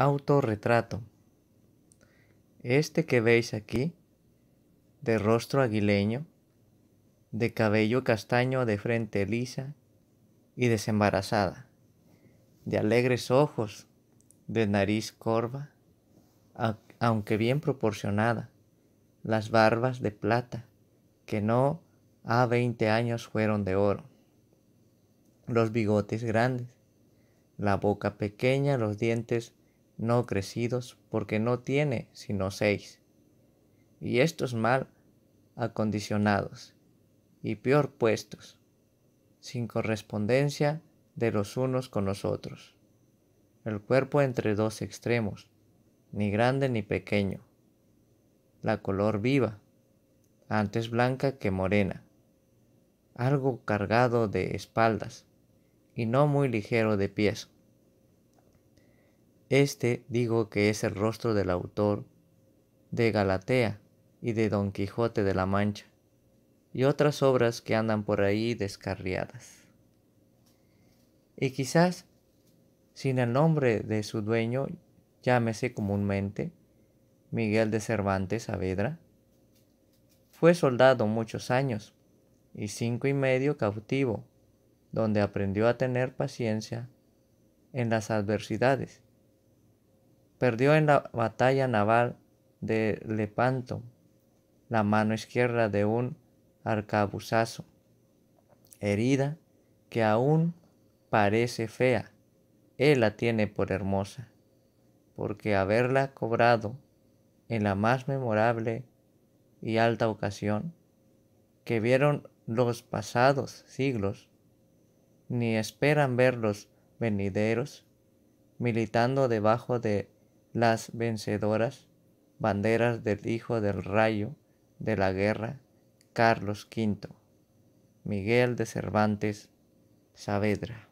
Autorretrato. Este que veis aquí, de rostro aguileño, de cabello castaño, de frente lisa y desembarazada, de alegres ojos, de nariz corva, aunque bien proporcionada, las barbas de plata, que no a veinte años fueron de oro, los bigotes grandes, la boca pequeña, los dientes no crecidos, porque no tiene sino seis. Y estos mal acondicionados, y peor puestos, sin correspondencia de los unos con los otros. El cuerpo entre dos extremos, ni grande ni pequeño. La color viva, antes blanca que morena. Algo cargado de espaldas, y no muy ligero de pies. Este digo que es el rostro del autor de Galatea y de Don Quijote de la Mancha, y otras obras que andan por ahí descarriadas. Y quizás, sin el nombre de su dueño, llámese comúnmente Miguel de Cervantes Saavedra, fue soldado muchos años y cinco y medio cautivo, donde aprendió a tener paciencia en las adversidades Perdió en la batalla naval de Lepanto la mano izquierda de un arcabuzazo, herida que aún parece fea. Él la tiene por hermosa, porque haberla cobrado en la más memorable y alta ocasión que vieron los pasados siglos, ni esperan ver los venideros, militando debajo de las vencedoras banderas del Hijo del Rayo de la Guerra, Carlos V, Miguel de Cervantes, Saavedra.